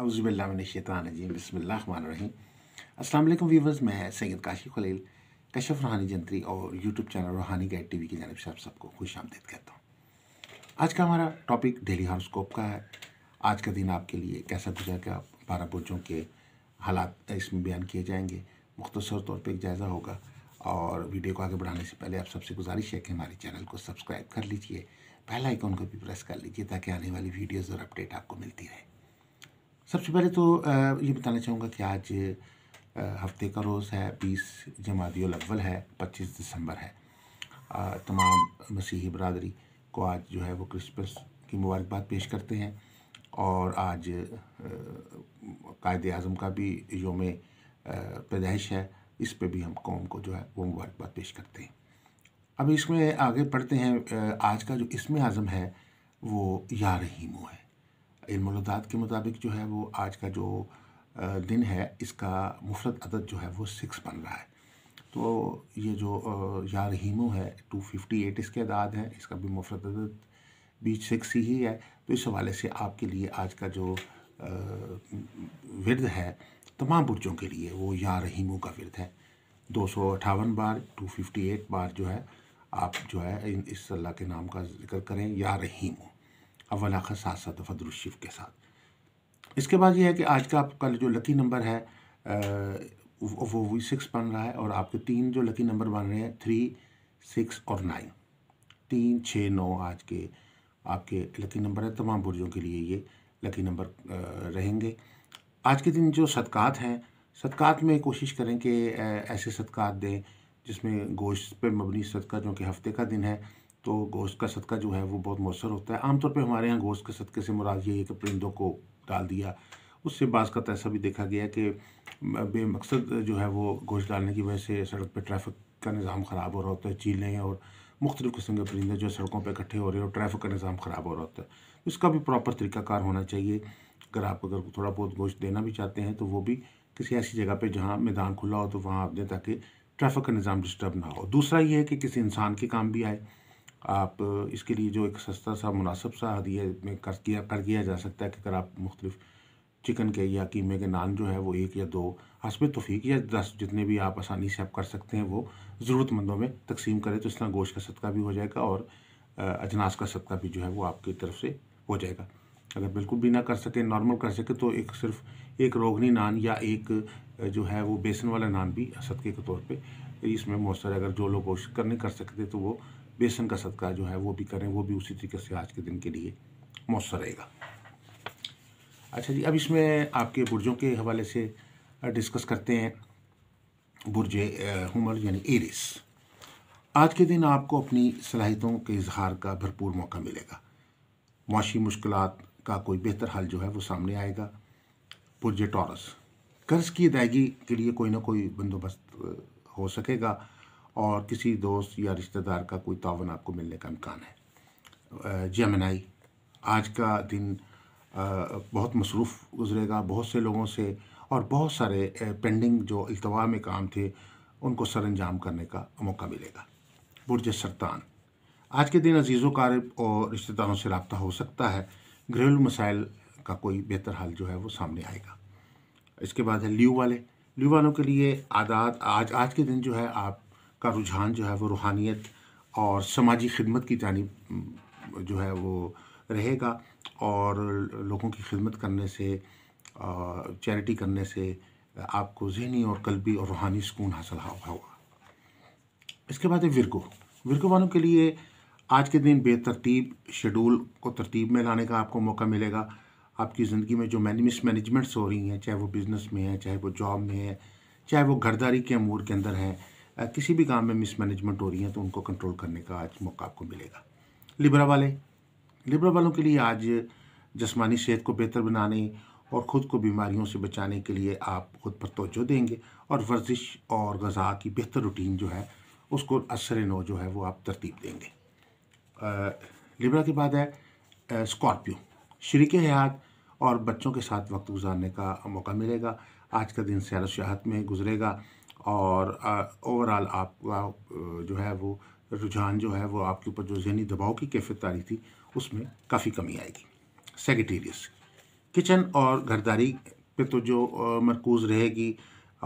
अवज़बिल्लाशानजीम बसमीम अल्लाम व्यूवर्स मैं सैद काशी खलील कशफ रूहानी जंतरी और YouTube channel Roohani guide TV की जानब से आप सबको खुश आमदीद कहता हूँ आज का हमारा टॉपिक डेली हॉरोस्कोप का है आज का दिन आपके लिए कैसा गया बारह बुर्जों के हालात इसमें बयान किए जाएंगे मुख्तर तौर पर एक जायज़ा होगा और वीडियो को आगे बढ़ाने से पहले आप सबसे गुजारिश है कि हमारे चैनल को सब्सक्राइब कर लीजिए पहला आइकॉन को भी प्रेस कर लीजिए ताकि आने वाली वीडियोज़ और अपडेट आपको मिलती रहे सबसे पहले तो ये बताना चाहूँगा कि आज हफ्ते का रोज़ है बीस जमादी अव्वल है पच्चीस दिसंबर है तमाम मसीही बरदरी को आज जो है वो क्रिसमस की मुबारकबाद पेश करते हैं और आज कायद अजम का भी योम पैदाइश है इस पे भी हम कौम को जो है वो मुबारकबाद पेश करते हैं अब इसमें आगे पढ़ते हैं आज का जो इसम आज़म है वो या रहीमो है इल्मदात के मुताबिक जो है वो आज का जो दिन है इसका मुफरत अदद जो है वो सिक्स बन रहा है तो ये जो या रहीमो है टू फिफ्टी एट इसके अदाद है इसका भी मुफरत अदद भी सिक्स ही है तो इस हवाले से आपके लिए आज का जो विरद है तमाम बुर्जों के लिए वो या रहीमो का विरद है दो सौ अठावन बार टू फिफ्टी एट बार जो है आप जो है इस अल्लाह के नाम का जिक्र करें या रहीमो अवल आखिर सात सात दफ़ा के साथ इसके बाद यह है कि आज का आपका जो लकी नंबर है वो वी सिक्स बन रहा है और आपके तीन जो लकी नंबर बन रहे हैं थ्री सिक्स और नाइन तीन छः नौ आज के आपके लकी नंबर है तमाम बुर्जों के लिए ये लकी नंबर रहेंगे आज के दिन जो सदक़ात हैं सदक़ात में कोशिश करें कि ऐसे सदक़ात दें जिसमें गोश्त पर मबनी सदका जो कि हफ्ते का दिन है तो गोश्त का सदका जो है वो बहुत मौसर होता है आमतौर पर हमारे यहाँ गोश्त के सदके से मुराद ये है कि परिंदों को डाल दिया उससे बाज़ का तो ऐसा भी देखा गया कि बेमकसद जो है वो गोश्त डालने की वजह से सड़क पर ट्रैफिक का निज़ाम ख़राब हो रहा होता है चीलें और मुख्तलिफ़ किस्म के परिंदे जो सड़कों पर इकट्ठे हो रहे हैं और ट्रैफिक का निज़ाम ख़राब हो रहा होता है इसका भी प्रॉपर तरीक़ाकार होना चाहिए अगर आप अगर थोड़ा बहुत गोश्त देना भी चाहते हैं तो वो भी किसी ऐसी जगह पर जहाँ मैदान खुला हो तो वहाँ आप दें ताकि ट्रैफिक का निज़ाम डिस्टर्ब ना हो दूसरा ये है कि किसी इंसान के काम भी आए आप इसके लिए जो एक सस्ता सा मुनासिब सा हदिया में कर किया कर किया जा सकता है कि अगर आप मुख्तलिफ चिकन के या कीमे के नान जो है वो एक या दो हसब तफीक या दस जितने भी आप आसानी से आप कर सकते हैं वो ज़रूरतमंदों में तकसीम करें तो इस तरह गोश्त का सदका भी हो जाएगा और अजनास का सदका भी जो है वो आपकी तरफ से हो जाएगा अगर बिल्कुल भी ना कर सके नॉर्मल कर सके तो एक सिर्फ एक रोगनी नान या एक जो है वो बेसन वाला नान भी सदके के तौर पर इसमें मौसर है अगर जो लोग कोशिश करने कर सकते तो वो बेसन का सदका जो है वो भी करें वो भी उसी तरीके से आज के दिन के लिए मौसर रहेगा अच्छा जी अब इसमें आपके बुर्जों के हवाले से डिस्कस करते हैं बुरजे हुमर यानी एरिस आज के दिन आपको अपनी सलाहितों के इजहार का भरपूर मौका मिलेगा मुशी मुश्किल का कोई बेहतर हल जो है वो सामने आएगा बुरज टॉरस कर्ज़ की अदायगी के लिए कोई ना कोई बंदोबस्त हो सकेगा और किसी दोस्त या रिश्तेदार का कोई तावन आपको मिलने का इम्कान है जमनाई हाँ, आज का दिन बहुत मसरूफ़ गुजरेगा बहुत से लोगों से और बहुत सारे पेंडिंग जो अल्तवा में काम थे उनको सर अंजाम करने का मौका मिलेगा बुरज सरतान आज के दिन अजीज़ों कारब और रिश्तेदारों से रबता हो सकता है घरेलू मसाइल का कोई बेहतर हाल जो है वो सामने आएगा इसके बाद है ल्यू वाले ल्यू वालों के लिए आदात आज आज के दिन जो है आप का रुझान जो है वो रूहानियत और समाजी खिदमत की जानी जो है वो रहेगा और लोगों की खिदमत करने से चैरिटी करने से आपको जहनी और कल्बी और रूहानी सुकून हासिल होगा इसके बाद है विरगो विरगो वालों के लिए आज के दिन बेतरतीब शेड्यूल को तरतीब में लाने का आपको मौका मिलेगा आपकी ज़िंदगी में जो मैनी मैनेजमेंट्स हो रही हैं चाहे वो बिज़नेस में है चाहे वो जॉब में है चाहे वो घरदारी के अमूर के अंदर हैं किसी भी काम में मिसमैनेजमेंट हो रही है तो उनको कंट्रोल करने का आज मौका आपको मिलेगा लिब्रा वाले लिब्रा वालों के लिए आज जस्मानी सेहत को बेहतर बनाने और ख़ुद को बीमारियों से बचाने के लिए आप खुद पर तोजो देंगे और वर्जिश और गज़ा की बेहतर रूटीन जो है उसको असर नो जो है वो आप तरतीब देंगे लिब्रा के बाद है स्कॉर्पियो शरीक हयात और बच्चों के साथ वक्त गुजारने का मौका मिलेगा आज का दिन सैर सियाहत में गुजरेगा और ओवरऑल आपका जो है वो रुझान जो है वो आपके ऊपर जो जहनी दबाव की कैफियत आ रही थी उसमें काफ़ी कमी आएगी सेगटेरियस किचन और घरदारी पे तो जो मरकूज़ रहेगी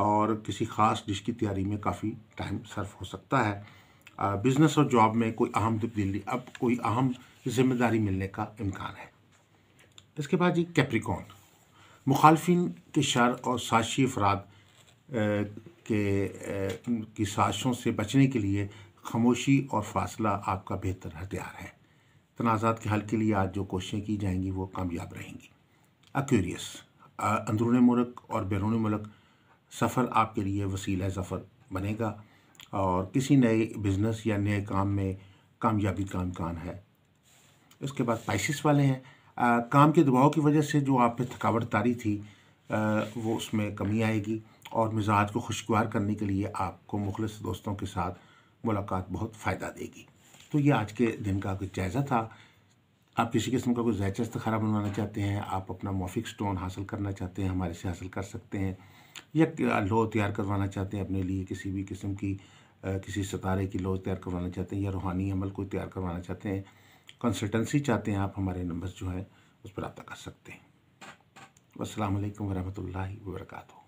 और किसी ख़ास डिश की तैयारी में काफ़ी टाइम सर्फ हो सकता है बिज़नेस और जॉब में कोई अहम तब्दीली अब कोई अहम जिम्मेदारी मिलने का इम्कान है इसके बाद जी कैप्रिकॉन मुखालफिन के शर और साशी अफराद के की साजिशों से बचने के लिए खामोशी और फासला आपका बेहतर हथियार है तनाज़ात के हल के लिए आज जो कोशिशें की जाएंगी वो कामयाब रहेंगी अक्यूरियस अंदरून मुल्क और बैरून मुल्क सफ़र आपके लिए वसीला सफ़र बनेगा और किसी नए बिज़नेस या नए काम में कामयाबी का इम्कान है इसके बाद पाइसिस वाले हैं आ, काम के दबाव की वजह से जो आप पर थकावट तारी थी आ, वो उसमें कमी आएगी और मिजाज को खुशगवार करने के लिए आपको मुखलस दोस्तों के साथ मुलाकात बहुत फ़ायदा देगी तो ये आज के दिन का कुछ जायज़ा था आप किसी किस्म का कोई जैचस्त खारा बनवाना चाहते हैं आप अपना मोफिक स्टोन हासिल करना चाहते हैं हमारे से हासिल कर सकते हैं या लो तैयार करवाना चाहते हैं अपने लिए किसी भी किस्म की किसी सितारे की लो तैयार करवाना चाहते हैं या रूहानी अमल को तैयार करवाना चाहते हैं कंसल्टेंसी चाहते हैं आप हमारे नंबर जो हैं उस पर रबा कर सकते हैं असल वरहमल वर्का